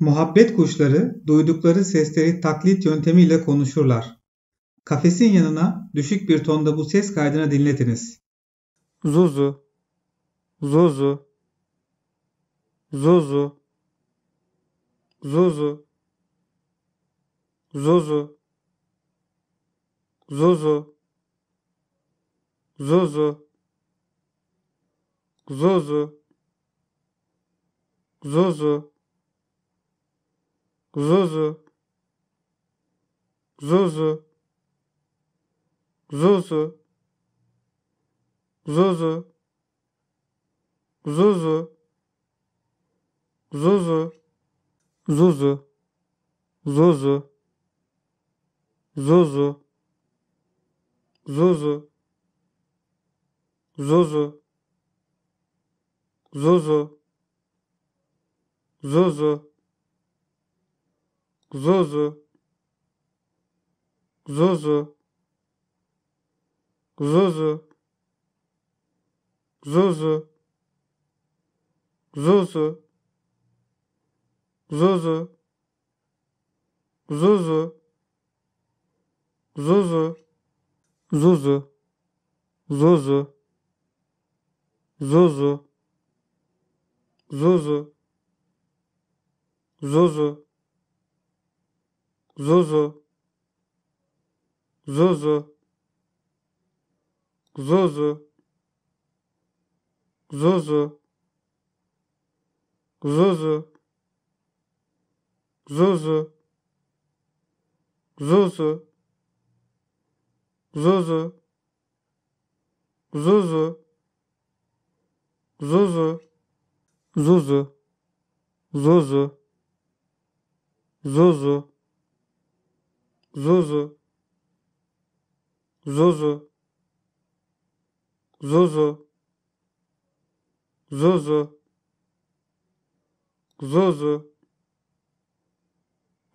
Muhabbet kuşları duydukları sesleri taklit yöntemiyle konuşurlar. Kafesin yanına düşük bir tonda bu ses kaydını dinletiniz. Zuzu, Zuzu, Zuzu, Zuzu, Zuzu, Zuzu, Zuzu, Zuzu, Zuzu. Зозу. Зозу. Зозу. Зозу. Зозу. Зозу. Зозу. Зозу. Зозу. Зозу. Зозу. Зозу. Зозу. Кзозо. Кзозо. Кзозо. Кзозо. Кзозо. Кзозо. Кзозо. Кзозо. Зозо. Зозо. Зозо. Зозо. Зозо. Zuzu Zuzu Zuzu Zuzu Zuzu Zuzu Zuzu Zuzu Zuzu Zuzu Zuzu Zuzu Zuzu Zuzu Zuzu Zuzu Zuzu Zuzu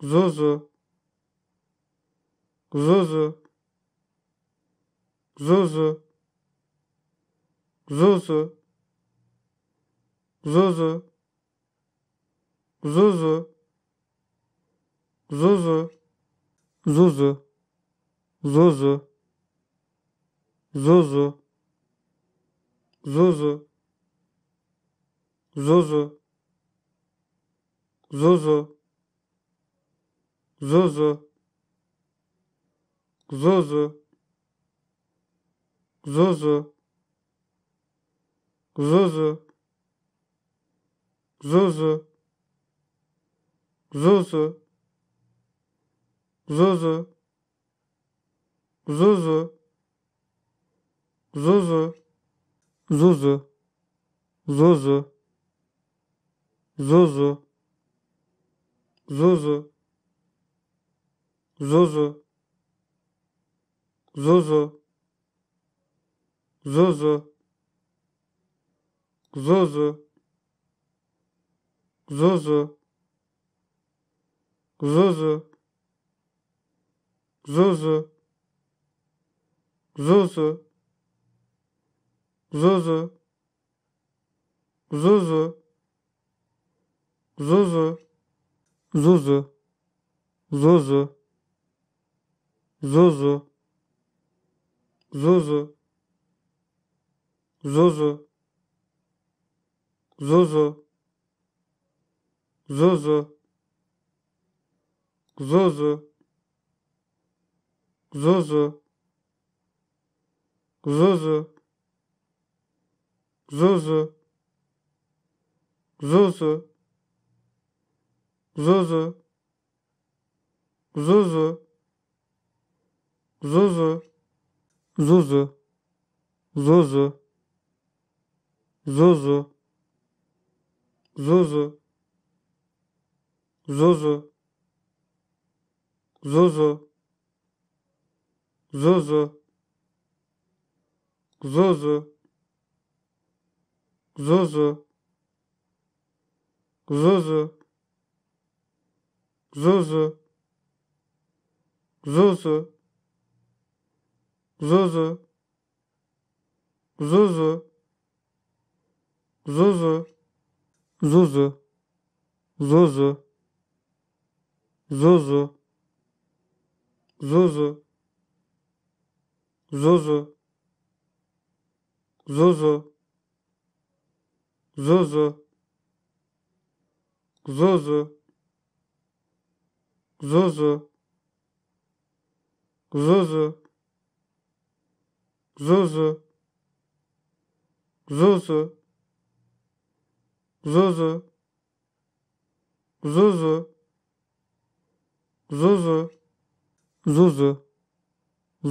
Zuzu Zuzu Zuzu Zuzu Zuzu Zuzu Zuzu Зузу, Зузу, Зузу, Зузу, Зузу, Зузу, Зузу, Зузу, Зузу, Зузу, Зузу, Зузу. Зозо. Зозо. Зозо. Зозо. Зозо. Зозо. Зозо. Зозо. Зозо. Зозо. Зозо. Зозо. Зозо. Зозо. Зозо. Зозо. Зозо. Зозо. Зозо. Зозо. Зозо. Зозо. Зозо. Зозо. Зозо. Зозо. Зозо. Зозо. Зозо. Зозо. Зозо. Зозо. Зозо. Зозо. Зозо. Зозо. Зозо. Зозо. Зозо. Зозо. Зозо. Зозо. Зозо. Зозо. Зозо. Зозо. Зозо. Зозо. Зозо. Зозо. Зозо. Зозо. Zuzu Zuzu Zuzu Zuzu Zuzu Zuzu Zuzu Zuzu Zuzu Zuzu Zuzu Zuzu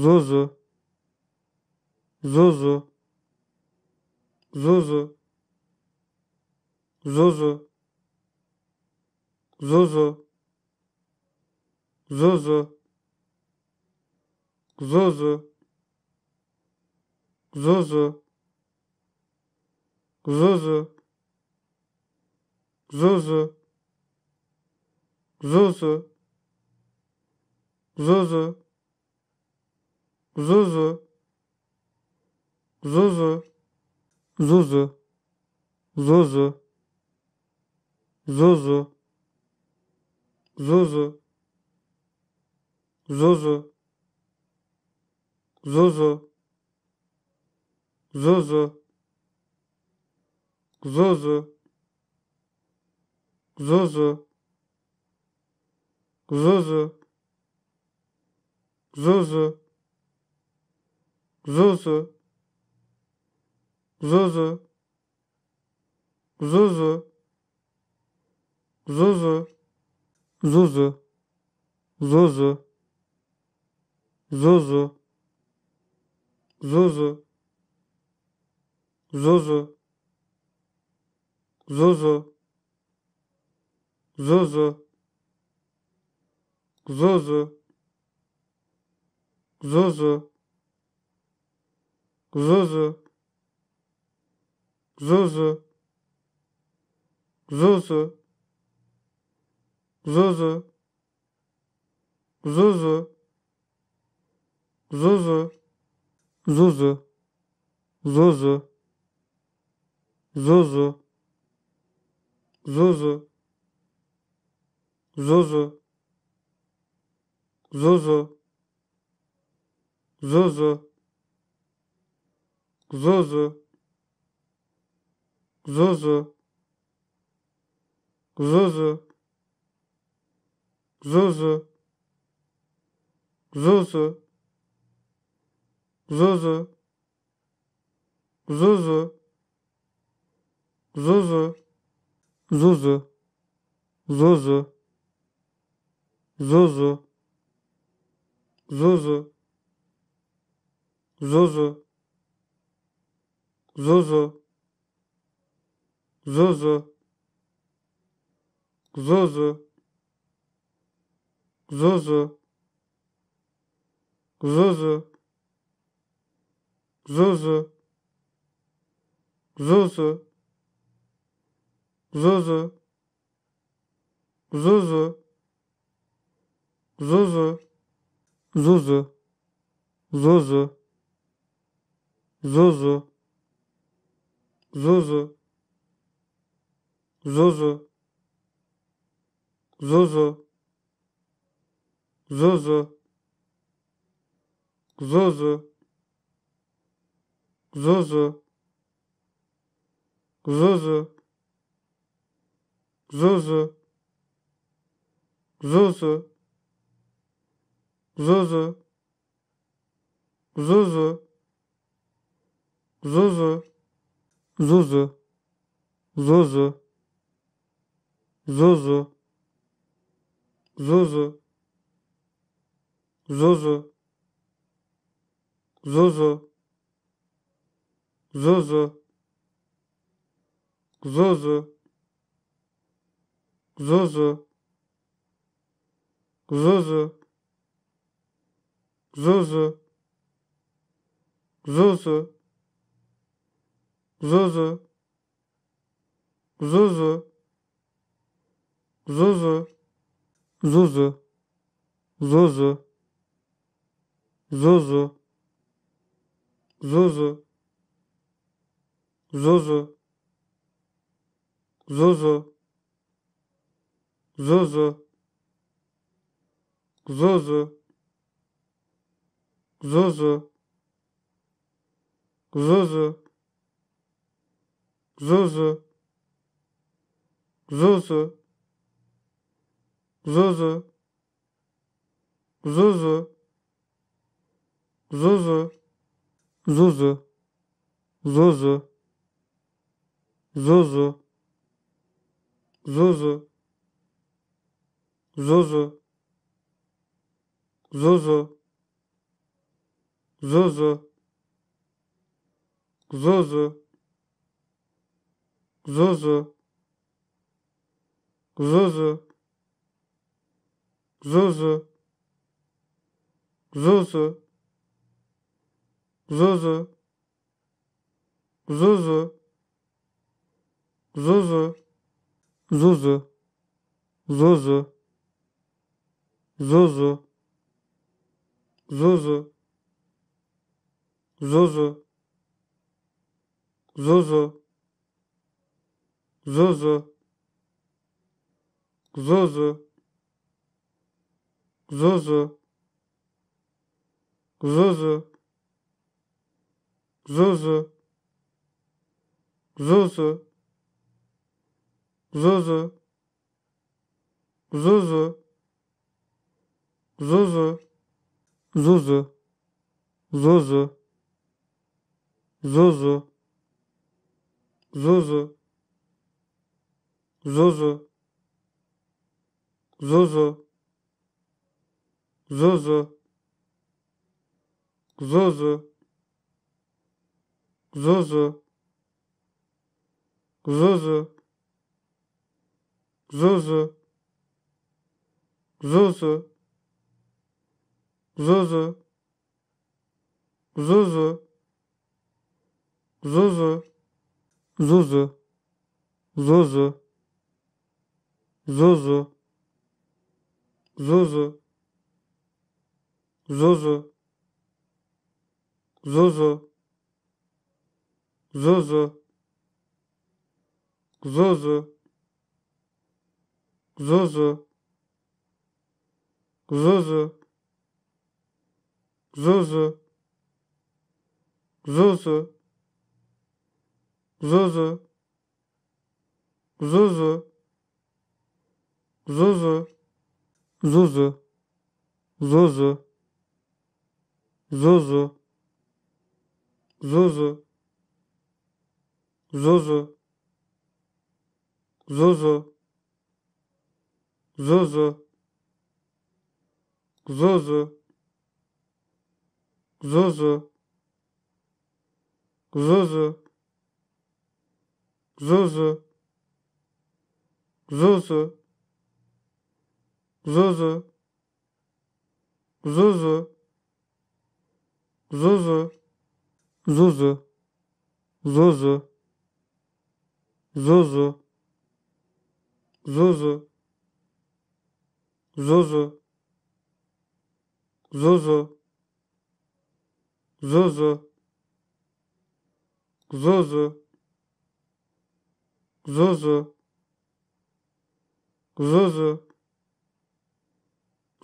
Zuzu Zuzu Zuzu Zuzu Zuzu Zuzu Zuzu Zuzu Zuzu Zuzu Zuzu Zuzu Zuzu Зузу, Зузу, Зузу, Зузу, Зузу, Зузу, Зузу, Зузу, Зузу, Зузу, Зузу, Зузу, Зузу. Зозо. Зозо. Зозо. Зозо. Зозо. Зозо. Зозо. Зозо. Зозо. Зозо. Зозо. Зозо. Зозо зузу, зузу, зузу, зузу, зузу, зузу, зузу, зузу, зузу, зузу, зузу, зузу Зозо. Зозо. Зозо. Зозо. Зозо. Зозо. Зозо. Зозо. Зозо. Зозо. Зозо. Зозо. Зозо. Зозо. Зозо. Зозо. Зозо. Зозо. Зозо. Зозо. Зозо. Зозо. Зозо. Зозо. Зозо. Зозо. Зозо. Zuzu Zuzu Zuzu Zuzu Zuzu Zuzu Zuzu Zuzu Zuzu Zuzu Zuzu Zuzu Zuzu Zuzu Zuzu Zuzu Zuzu Zuzu Zuzu Zuzu Zuzu Zuzu Zuzu Zuzu Zuzu Зузу, зузу, зузу, зузу, зузу, зузу, зузу, зузу, зузу, зузу, зузу, зузу. Зозо. Зозо. Зозо. Зозо. Зозо. Зозо. Зозо. Зозо. Зозо. Зозо. Зозо. Зозо. Зозо. Зозо. Зузу. Зузу. Зузу. Зузу. Зузу. Зузу. Зузу. Зузу. Зузу. Зузу. Зузу. Зузу. Зузу. Зозо. Зозо. Зозо. Зозо. Зозо. Зозо. Зозо. Зозо. Зозо. Зозо. Зозо. Зозо. Зозо. Зозо. Зозо. Зозо. Зозо. Зозо. Зозо. Зозо. Зозо. Зозо. Зозо. Зозо. Зозо. Зозо. zu zu zu zu zu zu zu zu zu zu zu zu zu zu zu zu zu zu zu。Зузу. Зузу. Зузу. Зузу. Зузу. Зузу. Зузу. Зузу. Зузу. Зузу. Зузу. Зузу. Zuzu, Zuzu, Zuzu, Zuzu, Zuzu, Zuzu, Zuzu, Zuzu, Zuzu, Zuzu,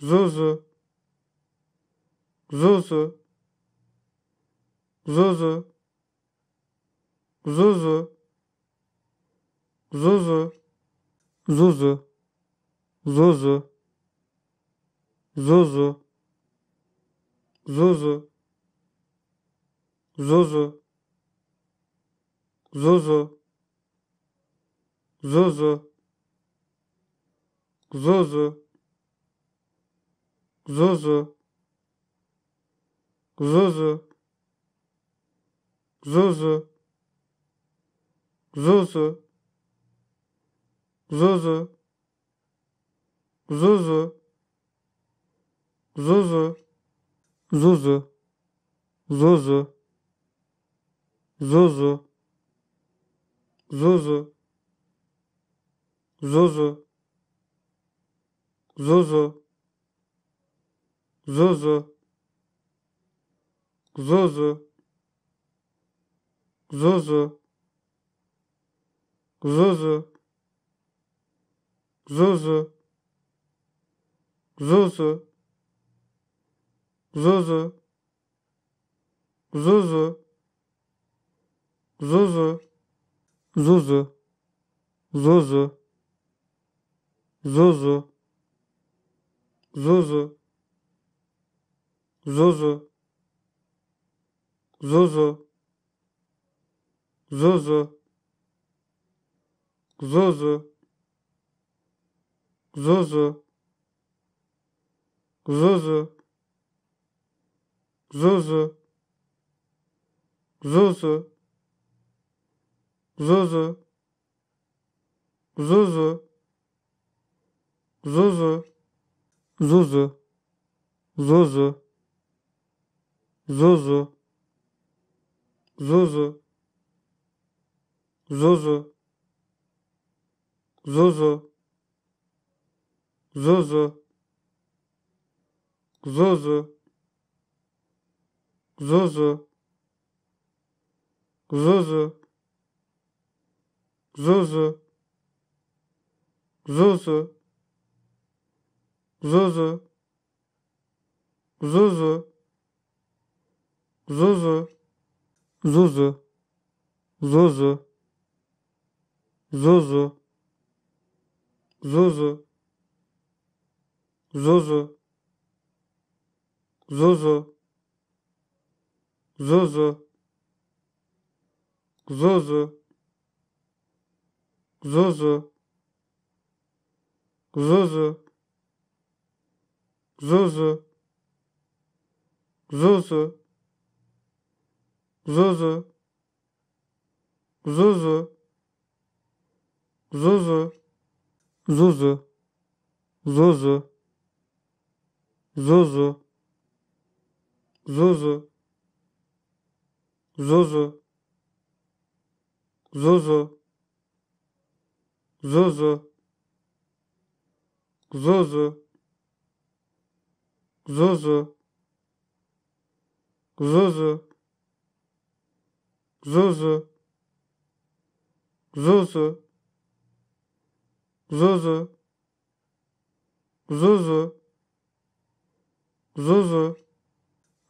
Zuzu, Zuzu, Zuzu. зузу, зузу, зузу, зузу, зузу, зузу, зузу, зузу, зузу, зузу, зузу, зузу Зозо зузу, зузу, зузу, зузу, зузу, зузу, зузу, зузу, зузу, зузу, зузу, зузу Зозо. gozoso, gozoso, gozoso, gozoso, gozoso, gozoso, gozoso, gozoso, gozoso, gozoso, gozoso, Зозо. Зозо. Зозо. Зозо. Зозо. Зозо. Зозо. Зозо. Зозо. Зозо. Зозо. Зозо. Зозо. Zuzu Zuzu Zuzu Zuzu Zuzu Zuzu Zuzu Zuzu Zuzu Zuzu Zuzu Zuzu Zuzu Zuzu Zuzu Zuzu Zuzu Zuzu Zuzu Zuzu Zuzu Zuzu Zuzu Zuzu Zuzu Зузу, Зузу, Зузу, Зузу, Зузу, Зузу, Зузу, Зузу, Зузу, Зузу, Зузу, Зузу, Зузу. Зозо. Зозо. Зозо.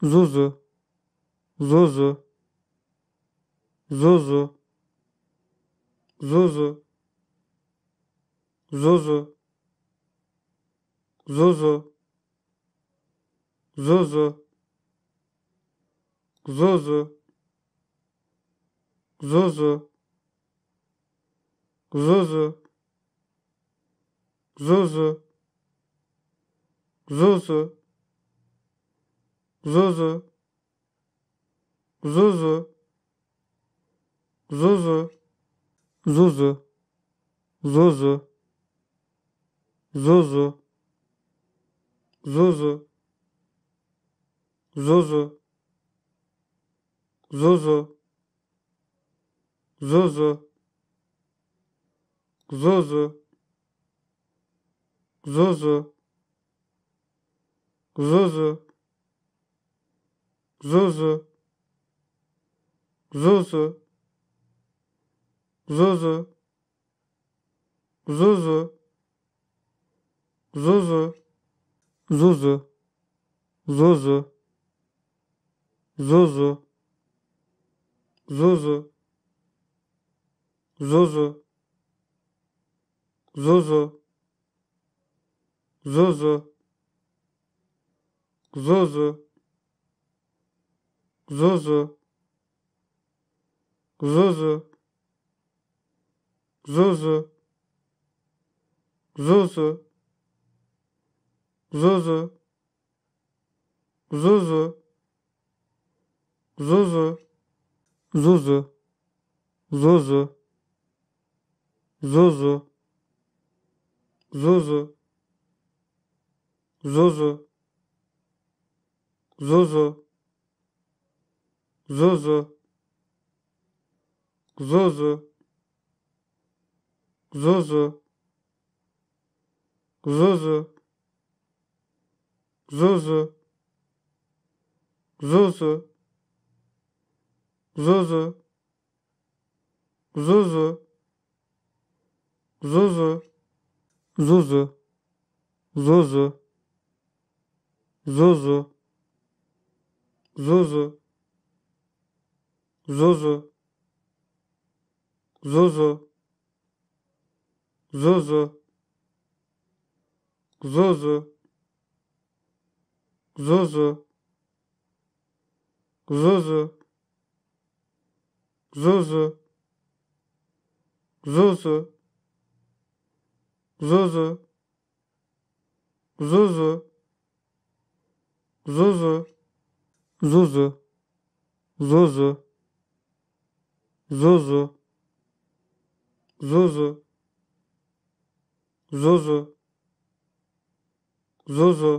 Зозо. Зозо. Зозо. Зозо. Зозо. Зозо. Зозо. Зозо. Зозо. Зозо. Зозо. Зозо. Зозо. Зозо. Зозо. Зозо. Зозо. Зозо. Зозо. Зозо. Зозо. Зозо. Зозо. Zuzu. Zuzu. Zuzu. Zuzu. Zuzu. Zuzu. Zuzu. Zuzu. Zuzu. Zuzu. Zuzu. Zuzu. Zuzu. Зозо. Зозо. Зозо. Зозо. Зозо. Зозо. Зозо. Зозо. Зозо. Зозо. Зозо. Зозо. Зозо. Зозо. Зозо. Зозо. Зозо. Зозо. Зозо. Зозо. Зозо. Зозо. Зозо. Зозо. Зозо. Зозо. Zuzu Zuzu Zuzu Zuzu Zuzu Zuzu Zuzu Zuzu Zuzu Zuzu Zuzu Zuzu Зузу. Зузу. Зузу. Зузу. Зузу. Зузу.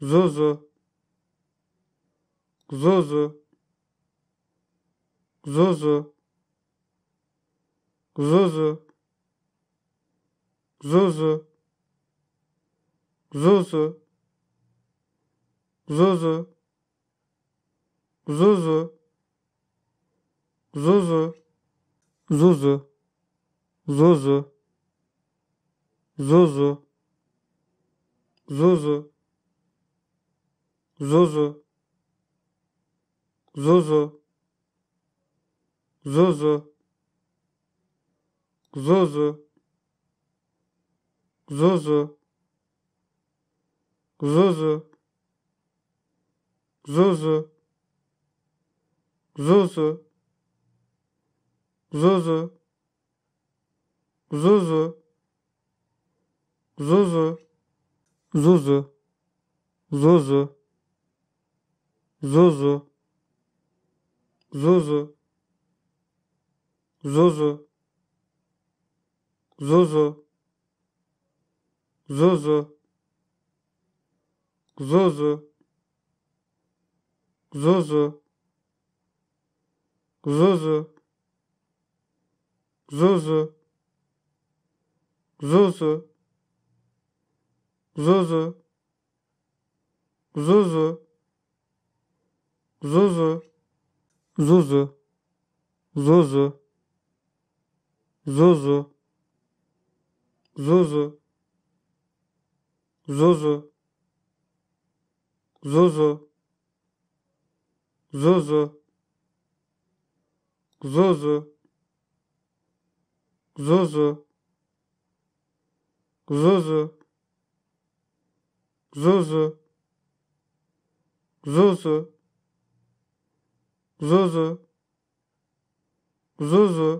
Зузу. Зузу. Зузу. Зузу. Зузу. Зузу. Зузу. Зозо. Зозо. Зозо. Зозо. Зозо. Зозо. Зозо. Зозо. Зозо. Зозо. Зозо. Зозо. Зозо. Зозо. Зозо. Зозо. Зозо. Зозо. Зозо. Зозо. Зозо. Зозо. Зозо. Зозо. Зозо. Зозо. Зозо. Зозо. Зозо. Зозо. Зозо. Зозо. Зозо. Зозо. Зозо. Зозо. Зозо. Зозо. Зозо. Зозо. Зозо. Зозо. Зозо. Зозо. Зозо. Зозо. Зозо.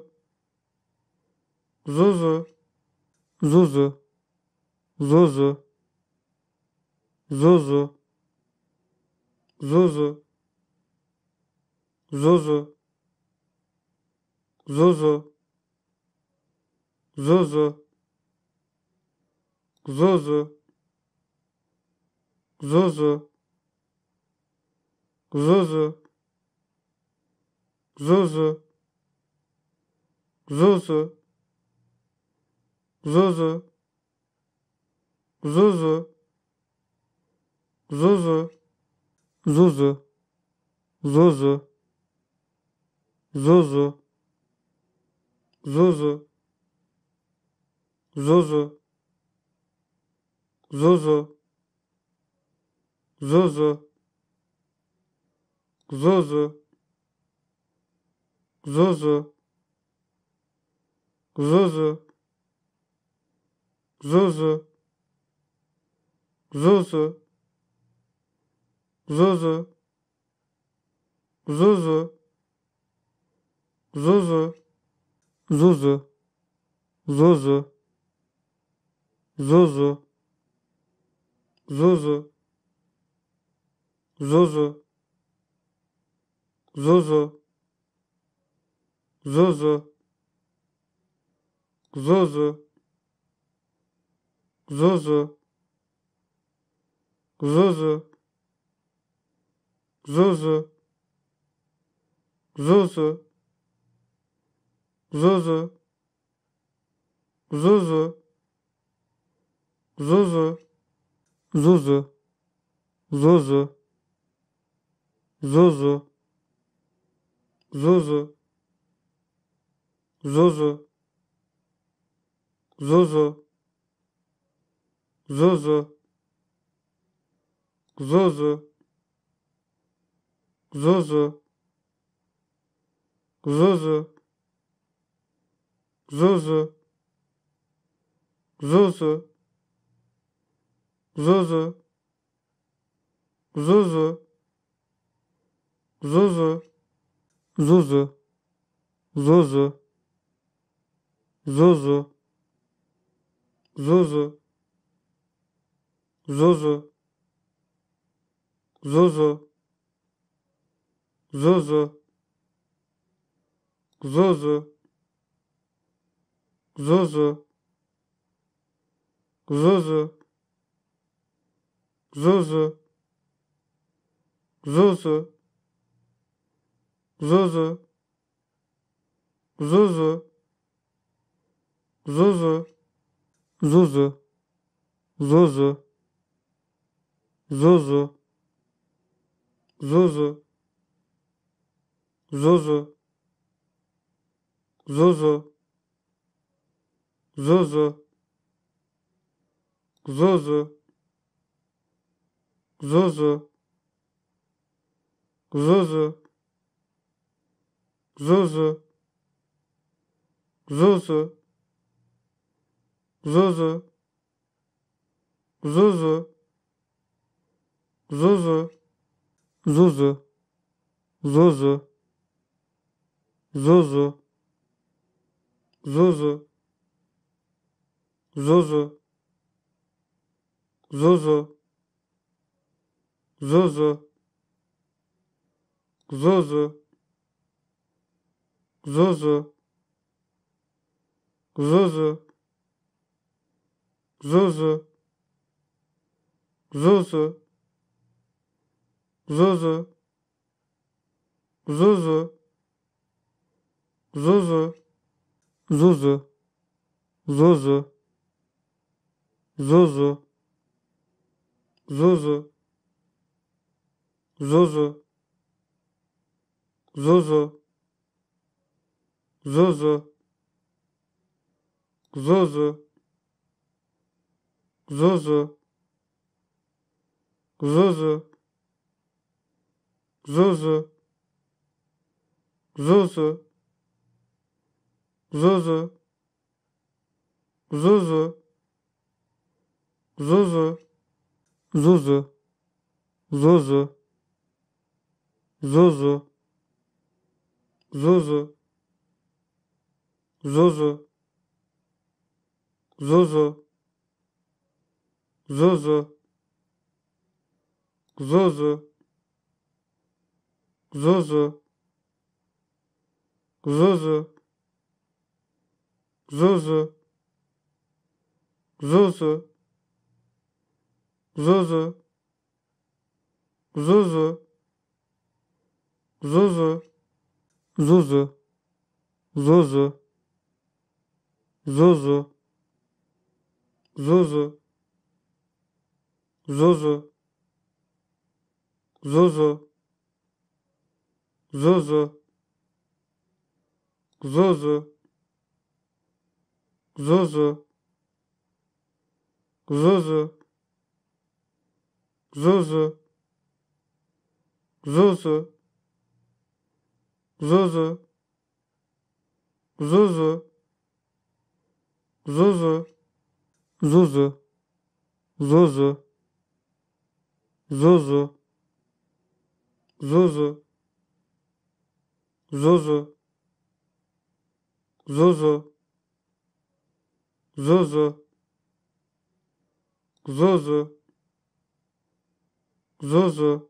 Зозо. Зозо. Зозо. Зозо. Зозо. Зозо. Зозо. Зозо. Зозо. Зозо. Зозо. Зозо. Зозо. Зозо. Зозо. Зозо. Зозо. Зозо. Zuzu Zuzu Zuzu Zuzu Zuzu Zuzu Zuzu Zuzu Zuzu Zuzu Zuzu Zuzu Zuzu, Zuzu, Zuzu, Zuzu, Zuzu, Zuzu, Zuzu, Zuzu, Zuzu, Zuzu, Zuzu, Zuzu, Zuzu. Зозо. Зозо. Зозо. Зозо. Зозо. Зозо. Зозо. Зозо. Зозо. Зозо. Зозо. Зозо. Зозо зузу, зузу, зузу, зузу, зузу, зузу, зузу, зузу, зузу, зузу, зузу, зузу Зозо. Зозо. Зозо. Зозо. Зозо. Зозо. Зозо. Зозо. Зозо. Зозо. Зозо. Зозо. Зозо. Зозо. Зозо. Зозо. Зозо. Зозо. Зозо. Зозо. Зозо. Зозо. Зозо. Зозо. Зозо. Зозо. Зозо. Zuzu Zuzu Zuzu Zuzu Zuzu Zuzu Zuzu Zuzu Zuzu Zuzu Zuzu Zuzu Zuzu Zuzu Zuzu Zuzu Zuzu Zuzu Zuzu Zuzu Zuzu Zuzu Zuzu Zuzu Zuzu Зузу, зузу, зузу, зузу, зузу, зузу, зузу, зузу, зузу, зузу, зузу, зузу. Зозо. Зозо. Зозо. Зозо. Зозо. Зозо. Зозо. Зозо. Зозо. Зозо. Зозо. Зозо. Зозо. Зозо зузу, зузу, зузу, зузу, зузу, зузу, зузу, зузу, зузу, зузу, зузу, зузу Зозо. Зозо.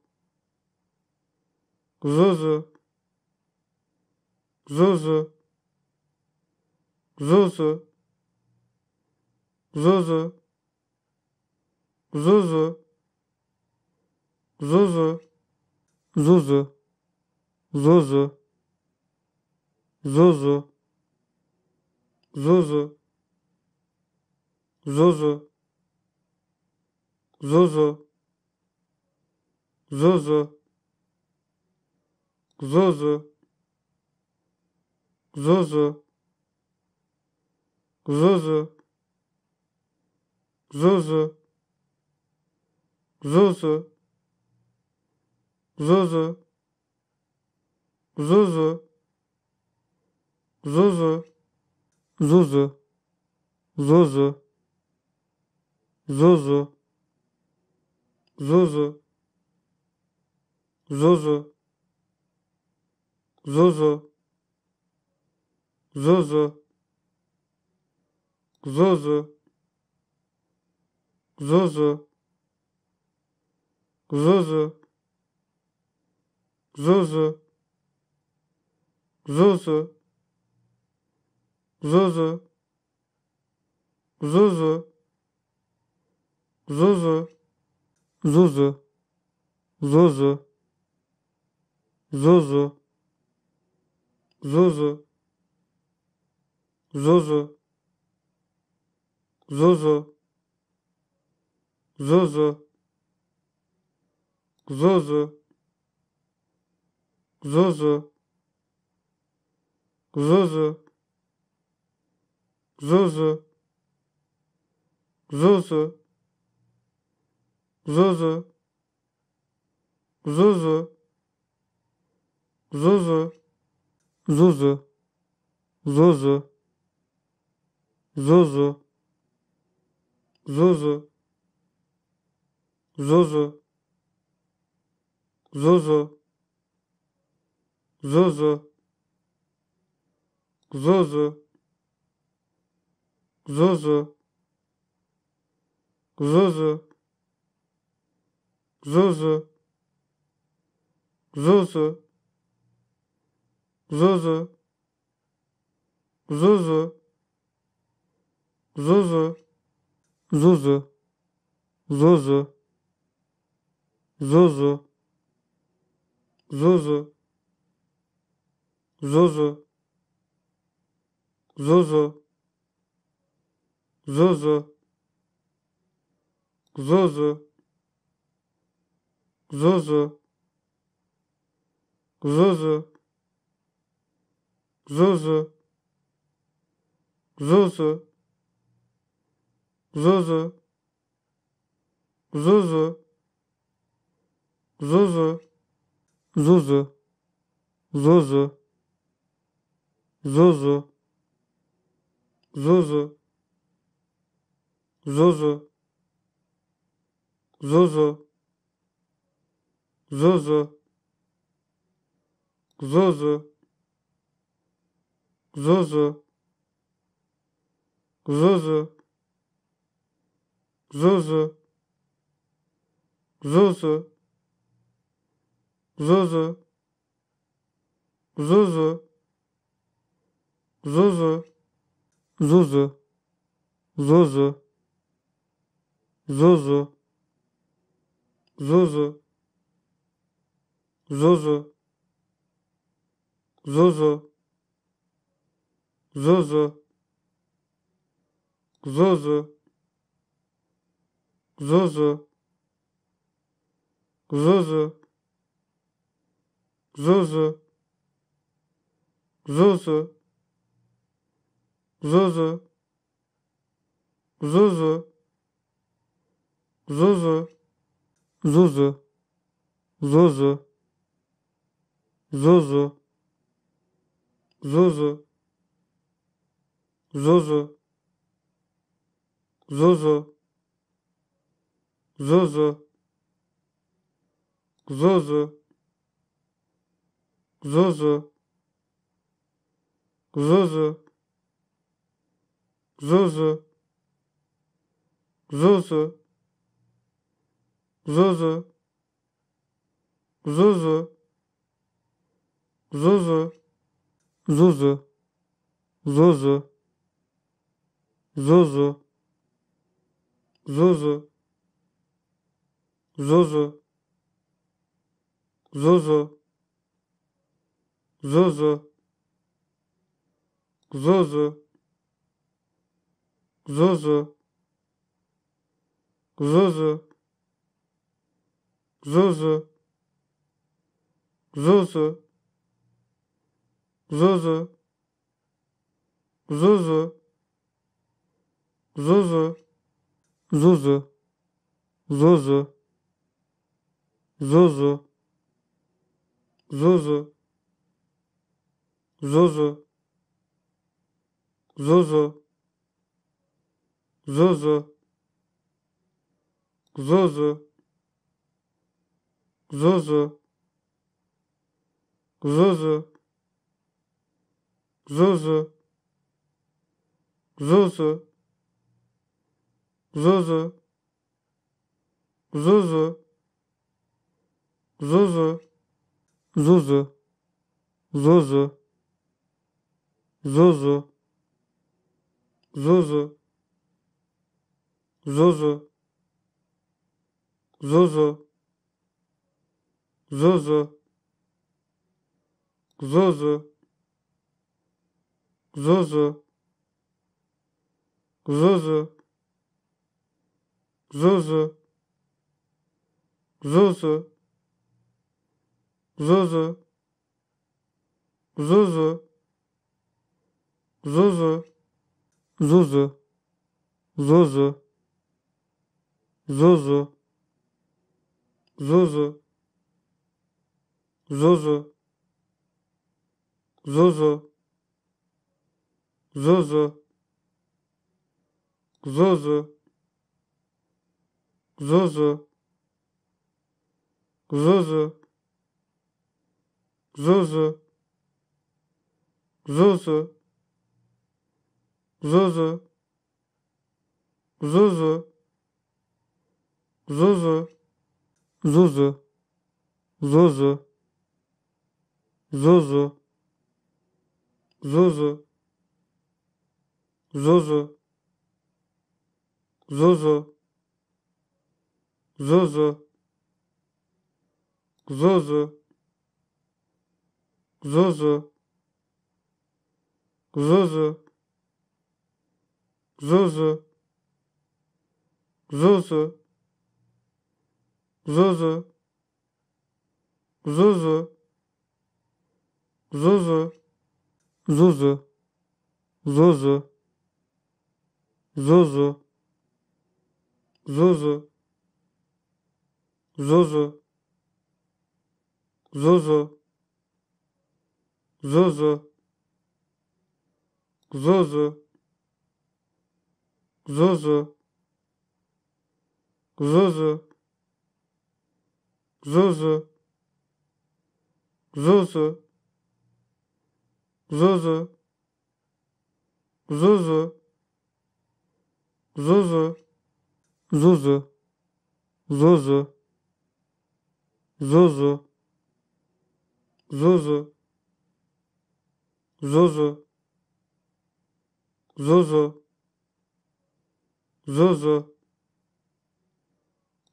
Зозо. Зозо. Зозо. Зозо. Зозо. Зозо. Зозо. Зозо. Зозо. Зозо. Зозо. Зозо. Зозо. Зозо. Зозо. Зозо. Зозо. Зозо. Зозо. Зозо. Зозо. Зозо. Зозо. Зозо. Зозо. zu zu zu zu zu zu zu zu zu zu zu zu zu zu zu zu zu zu zu。Зузу. Зузу. Зузу. Зузу. Зузу. Зузу. Зузу. Зузу. Зузу. Зузу. Зузу. Зузу. Зузу. Зузу. Зузу. Зузу. Зузу. Зузу. Зузу. Зузу. Зузу. Зузу. Зузу. Зузу. Зузу зузу, зузу, зузу, зузу, зузу, зузу, зузу, зузу, зузу, зузу, зузу, зузу Зозо зузу, зузу, зузу, зузу, зузу, зузу, зузу, зузу, зузу, зузу, зузу, зузу Зозо. gozoso, gozoso, gozoso, gozoso, gozoso, gozoso, gozoso, gozoso, gozoso, gozoso, gozoso, Зозо. Зозо. Зозо. Зозо. Зозо. Зозо. Зозо. Зозо. Зозо. Зозо. Зозо. Зозо. Зозо. Zuzu Zuzu Zuzu Zuzu Zuzu Zuzu Zuzu Zuzu Zuzu Zuzu Zuzu Zuzu Zuzu Zuzu Zuzu Zuzu Zuzu Zuzu Zuzu Zuzu Zuzu Zuzu Zuzu Zuzu Zuzu Zuzu, Zuzu, Zuzu, Zuzu, Zuzu, Zuzu, Zuzu, Zuzu, Zuzu, Zuzu, Zuzu, Zuzu, Zuzu. Зозо. Зозо. Зозо. Зозо. Зозо. Зозо. Зозо. Зозо. Зозо. Зозо. Зозо. Зозо. Зозо. Зозо. Зозо. Зозо. Зозо. Зозо. Зозо. Зозо. Зозо. Зозо. Зозо. Зозо. Зозо. Зозо. Zuzu. Zuzu. Zuzu. Zuzu. Zuzu. Zuzu. Zuzu. Zuzu. Zuzu. Zuzu. Zuzu. Zuzu. Zuzu. Зозо. Зозо. Зозо. Зозо. Зозо. Зозо. Зозо. Зозо. Зозо. Зозо. Зозо. Зозо. Зозо. Зозо. Зозо. Зозо. Зозо. Зозо. Зозо. Зозо. Зозо. Зозо. Зозо. Зозо. Зозо. Зозо. Zuzu Zuzu Zuzu Zuzu Zuzu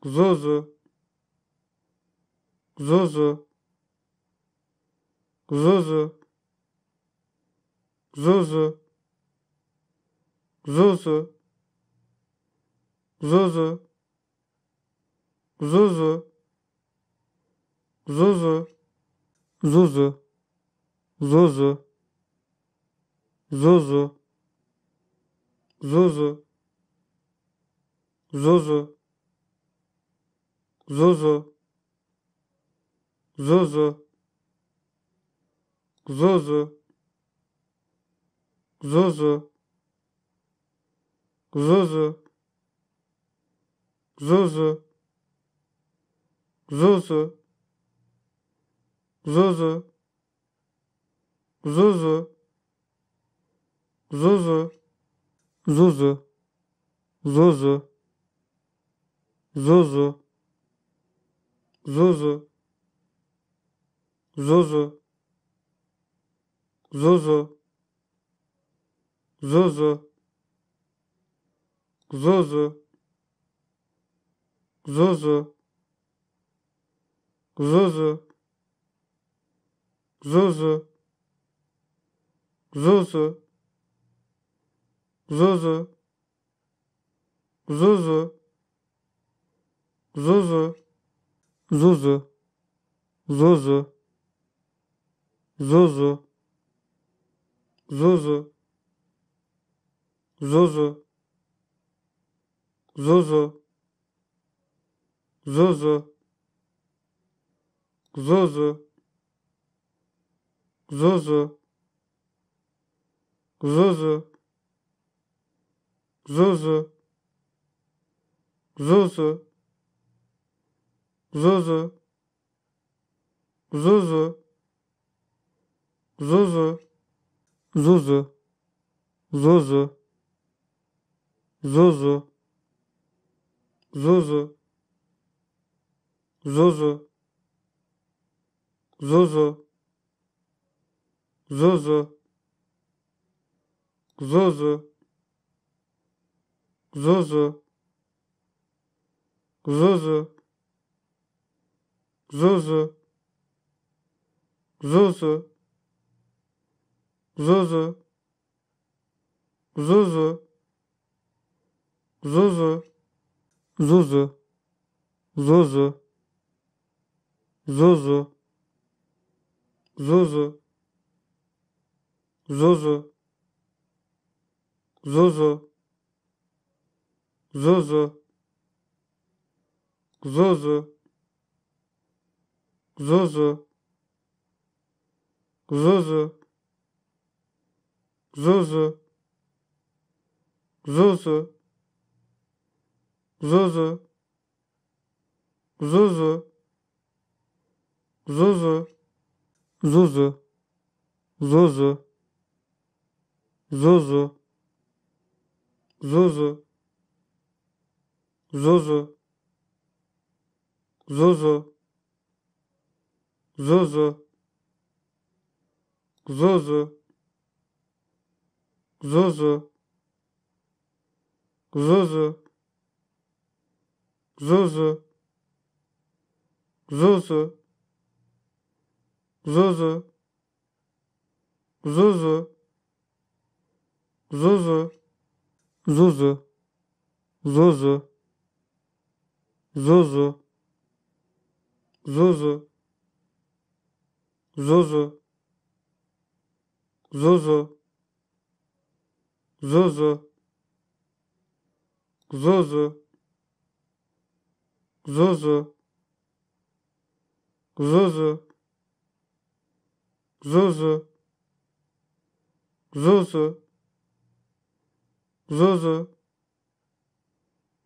Zuzu Zuzu Zuzu Zuzu Zuzu Zuzu Zuzu Зузу. Зузу. Зузу. Зузу. Зузу. Зузу. Зузу. Зузу. Зузу. Зузу. Зузу. Зузу. Зузу. Зозо. Зозо. Зозо. Зозо. Зозо. Зозо. Зозо. Зозо. Зозо. Зозо. Зозо. Зозо. Зозо. Зозо. Зозо. Зозо. Зозо. Зозо. Зозо. Зозо. Зозо. Зозо. Зозо. Зозо. Зозо. Зозо. Зозо. Зозо. Зозо. Зозо. Зозо. Зозо. Зозо. Зозо. Зозо. Зозо. Зозо. Зозо. Зозо. Зозо. Зозо. Зозо. Зозо. Зозо. Зозо. Зозо. Зозо. Зозо. Зозо. Зозо. Зозо. Зозо. Zuzu Zuzu Zuzu Zuzu Zuzu Zuzu Zuzu Zuzu Zuzu Zuzu Zuzu Zuzu Zuzu Zuzu Zuzu Zuzu Zuzu Zuzu Zuzu Zuzu Zuzu Zuzu Zuzu Zuzu Zuzu Зузу, Зузу, Зузу, Зузу, Зузу, Зузу, Зузу, Зузу, Зузу, Зузу, Зузу, Зузу, Зузу. Зозо.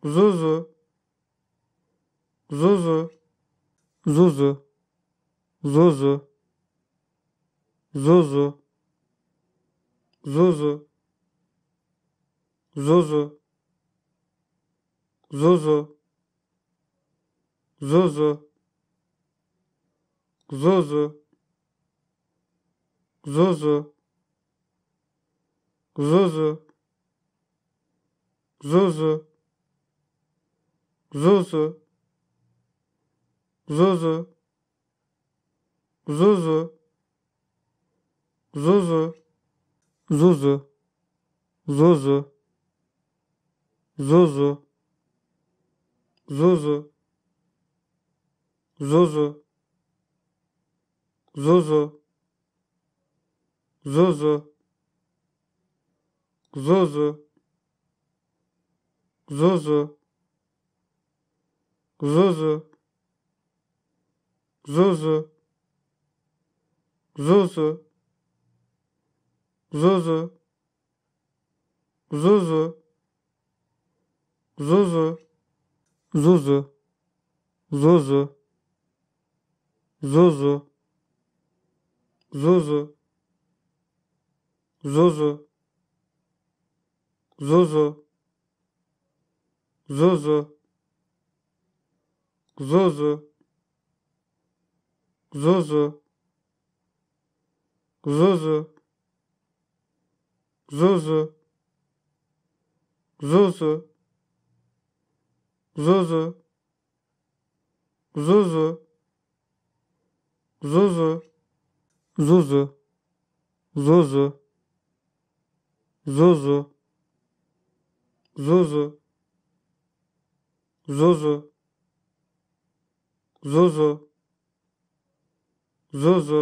Зозо. Зозо. Зозо. Зозо. Зозо. Зозо. Зозо. Зозо. Зозо. Зозо. Зозо. Зозо зузу, зузу, зузу, зузу, зузу, зузу, зузу, зузу, зузу, зузу, зузу, зузу Зозо. Зозо. Зозо. Зозо. Зозо. Зозо. Зозо. Зозо. Зозо. Зозо. Зозо. Зозо. Зозо. Зозо. Зозо. Зозо. Зозо. Зозо. Зозо. Зозо. Зозо. Зозо. Зозо. Зозо. Зозо. Зозо. Зозо. Zuzu Zuzu Zuzu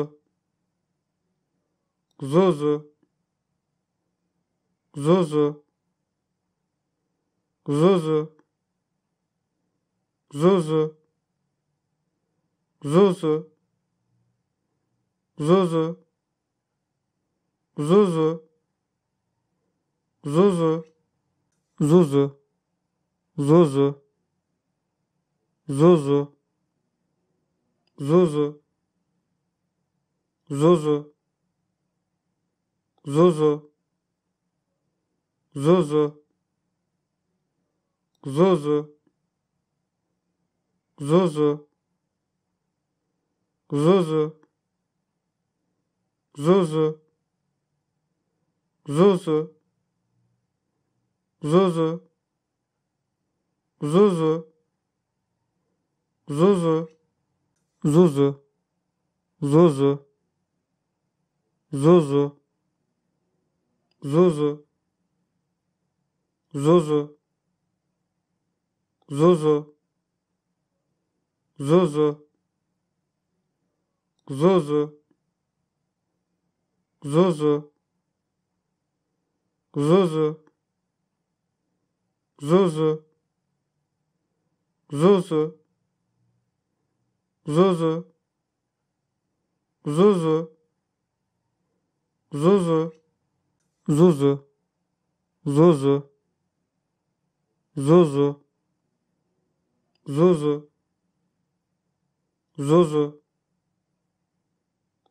Zuzu Zuzu Zuzu Zuzu Zuzu Zuzu Zuzu Zuzu Zuzu Zuzu Zuzu Zuzu Zuzu Zuzu Zuzu Zuzu Zuzu Zuzu Zuzu Zuzu Zuzu Zuzu Зузу, зузу, зузу, зузу, зузу, зузу, зузу, зузу, зузу, зузу, зузу, зузу. Зозо. Зозо. Зозо. Зозо. Зозо. Зозо. Зозо. Зозо.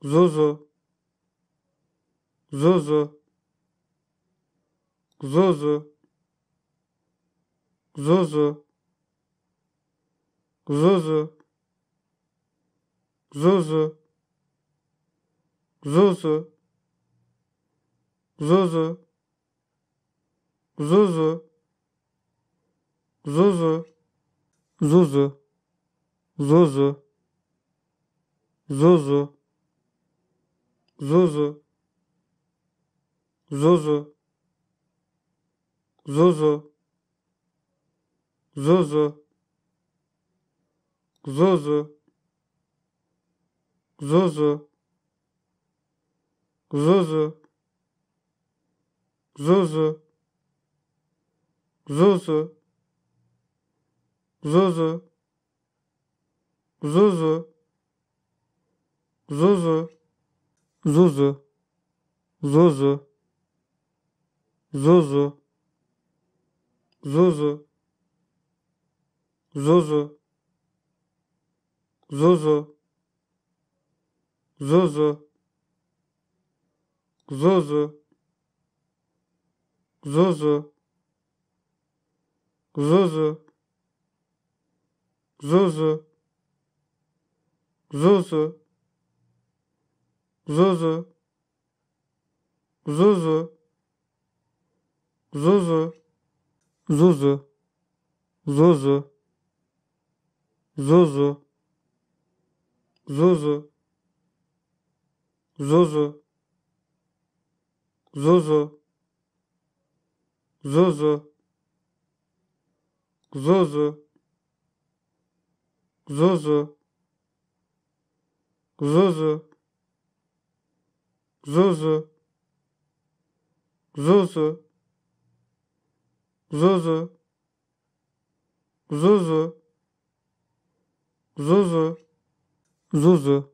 Зозо. Зозо. Зозо. Зозо. Зозо. Зозо. Зузу. Зузу. Зузу. Зузу. Зузу. Зузу. Зузу. Зузу. Зузу. Зузу. Зузу. Зузу. Зузу. Зозо. Зозо. Зозо. Зозо. Зозо. Зозо. Зозо. Зозо. Зозо. Зозо. Зозо. Зозо. Зозо. Зозо. Зозо. Зозо. Зозо. Зозо. Зозо. Зозо. Зозо. Зозо. Зозо. Зозо. Зозо. Зозо. zu zu zu zu zu zu zu zu zu zu zu zu zu zu zu zu zu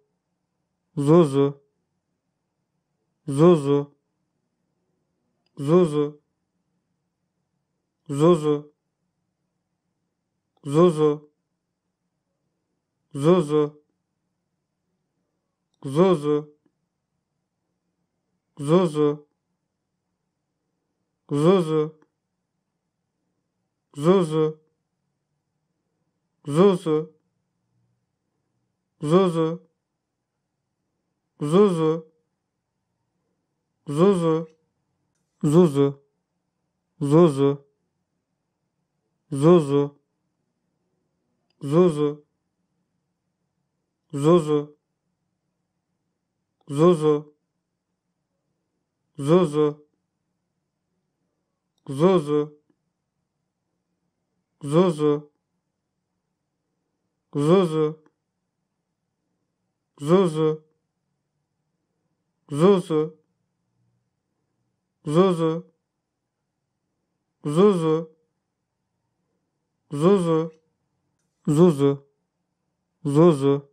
zu zu。Зузу. Зузу. Зузу. Зузу. Зузу. Зузу. Зузу. Зузу. Зузу. Зузу. Зузу. Зузу. Zuzu Zuzu Zuzu Zuzu Zuzu Zuzu Zuzu Zuzu Zuzu Zuzu Zuzu Zuzu Zuzu зузу, зузу, зузу, зузу, зузу,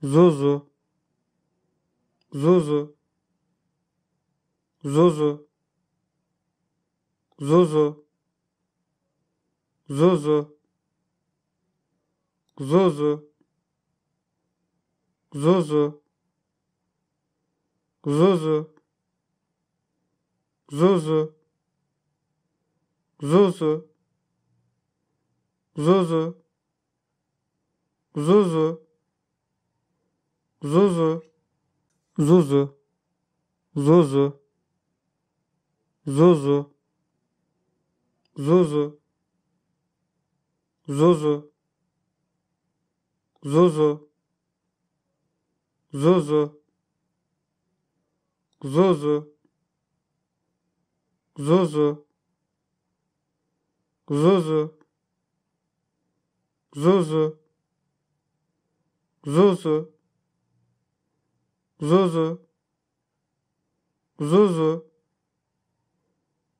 зузу, зузу, зузу, зузу, зузу, зузу, зузу Зозо зузу, зузу, зузу, зузу, зузу, зузу, зузу, зузу, зузу, зузу, зузу, зузу Зозо. gozoso, gozoso, gozoso, gozoso, gozoso,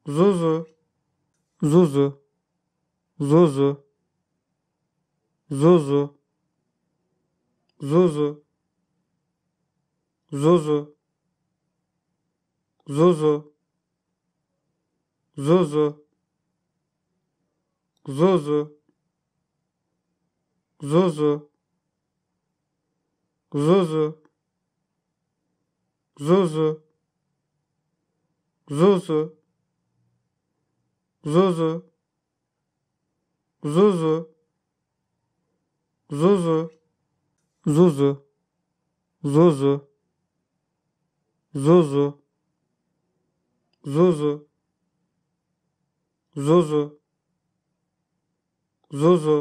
gozoso, gozoso, gozoso, gozoso, gozoso, gozoso, Зозо. Зозо. Зозо. Зозо. Зозо. Зозо. Зозо. Зозо. Зозо. Зозо. Зозо. Зозо. Зозо. Zuzu Zuzu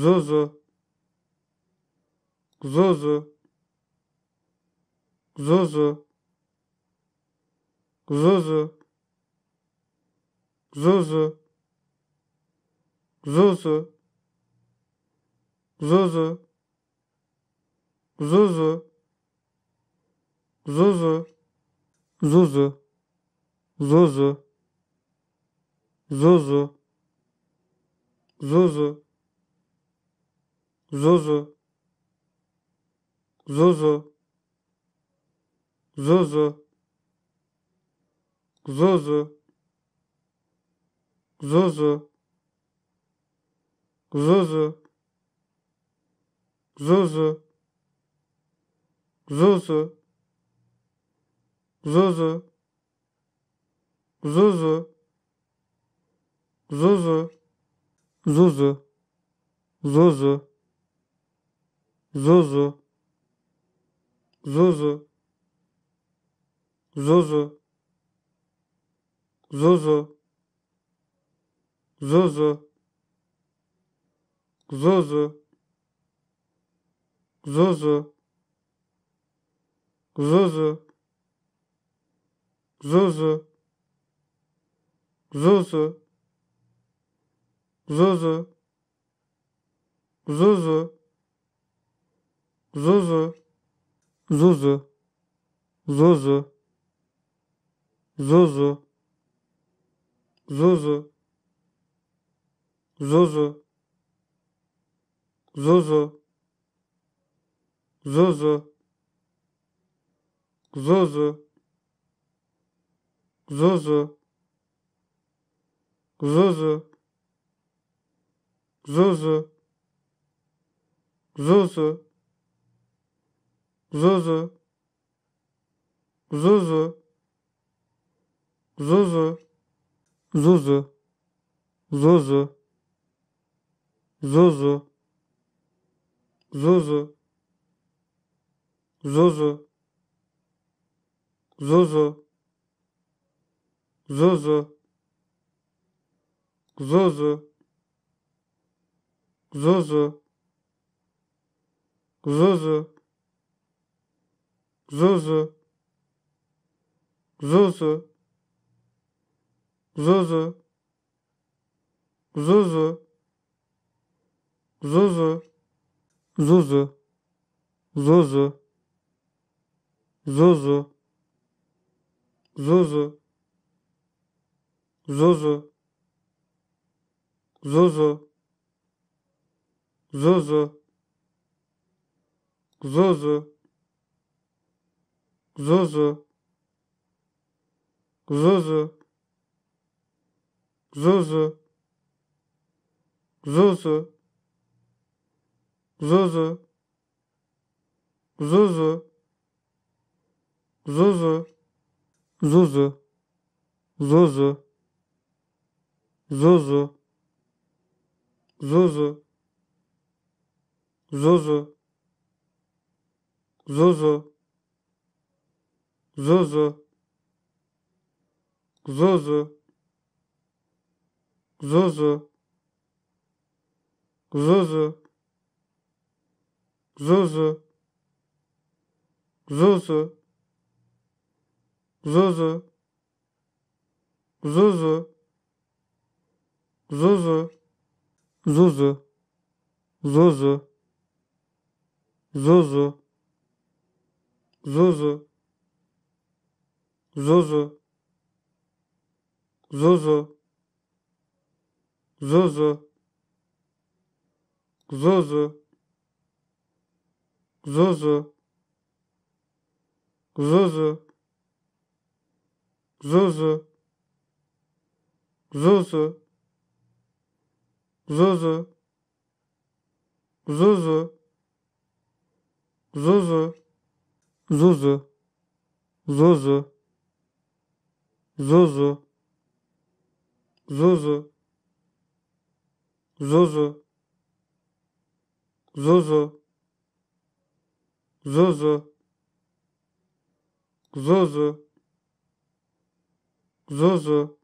Zuzu Zuzu Zuzu Zuzu Zuzu Zuzu Zuzu Zuzu Zuzu Zuzu Zuzu Zuzu Zuzu Zuzu Zuzu Zuzu Zuzu Zuzu Zuzu Zuzu Zuzu Zuzu Zuzu Зузу, Зузу, Зузу, Зузу, Зузу, Зузу, Зузу, Зузу, Зузу, Зузу, Зузу, Зузу, Зузу. Зозо. Зозо. Зозо. Зозо. Зозо. Зозо. Зозо. Зозо. Зозо. Зозо. Зозо. Зозо. Зозо. Зозо. Зозо. Зозо. Зозо. Зозо. Зозо. Зозо. Зозо. Зозо. Зозо. Зозо. Зозо. Зозо. Zuzu. Zuzu. Zuzu. Zuzu. Zuzu. Zuzu. Zuzu. Zuzu. Zuzu. Zuzu. Zuzu. Zuzu. Zuzu. Зозо. Зозо. Зозо. Зозо. Зозо. Зозо. Зозо. Зозо. Зозо. Зозо. Зозо. Зозо. Зозо. Zuzu Zuzu Zuzu Zuzu Zuzu Zuzu Zuzu Zuzu Zuzu Zuzu Zuzu Zuzu Zuzu Zuzu Zuzu Zuzu Zuzu Zuzu Zuzu Zuzu Zuzu Zuzu Zuzu Zuzu Zuzu Зузу. Зузу. Зузу. Зузу. Зузу. Зузу. Зузу. Зузу. Зузу.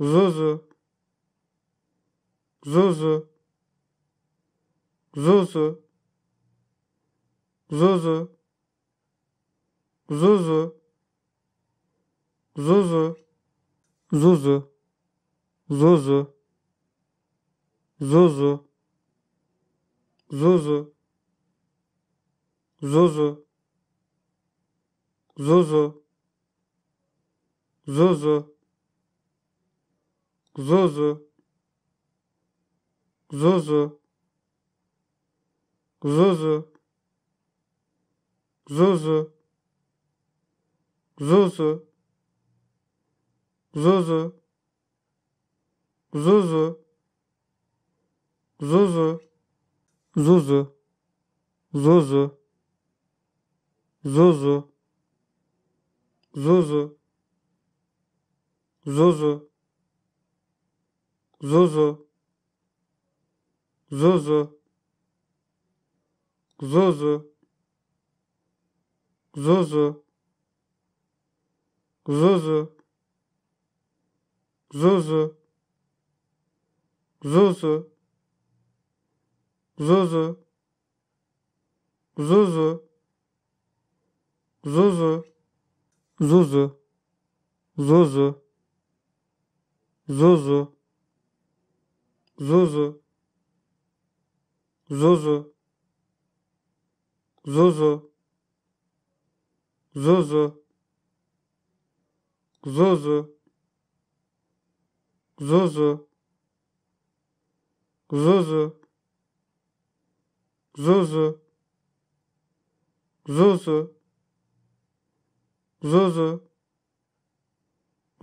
Зузу. Зузу. Зузу. Зузу зузу, зузу, зузу, зузу, зузу, зузу, зузу, зузу, зузу, зузу, зузу, зузу Зозо. Зозо. Зозо. Зозо. Зозо. Зозо. Зозо. Зозо. Зозо. Зозо. Зозо. Зозо. Зозо. Зозо. Зозо. Зозо. Зозо. Зозо. Зозо. Зозо. Зозо. Зозо. Зозо. Зозо. Зозо. Зозо. Зозо. Зозо. Зозо. Зозо. Зозо. Зозо. Зозо. Зозо.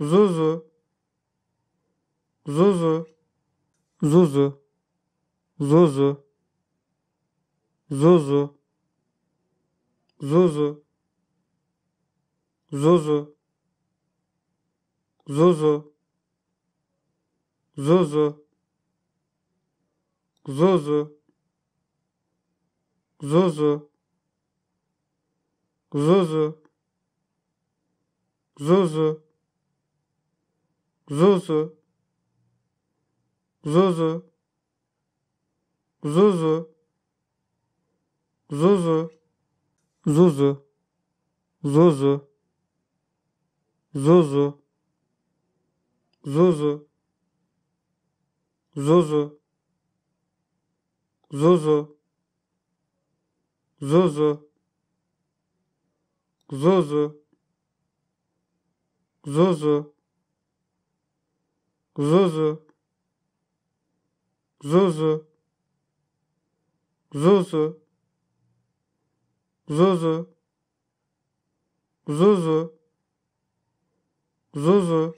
Зозо. Зозо. Зозо. Зозо. Зозо. Зозо. Зозо. Зозо. Зозо. Зозо. Зозо. Зозо. Зозо. Зозо. Зозо. Зозо. Зозо. Зозо. Зозо. Zuzu Zuzu Zuzu Zuzu Zuzu Zuzu Zuzu Zuzu Zuzu Zuzu Zuzu Zuzu Zuzu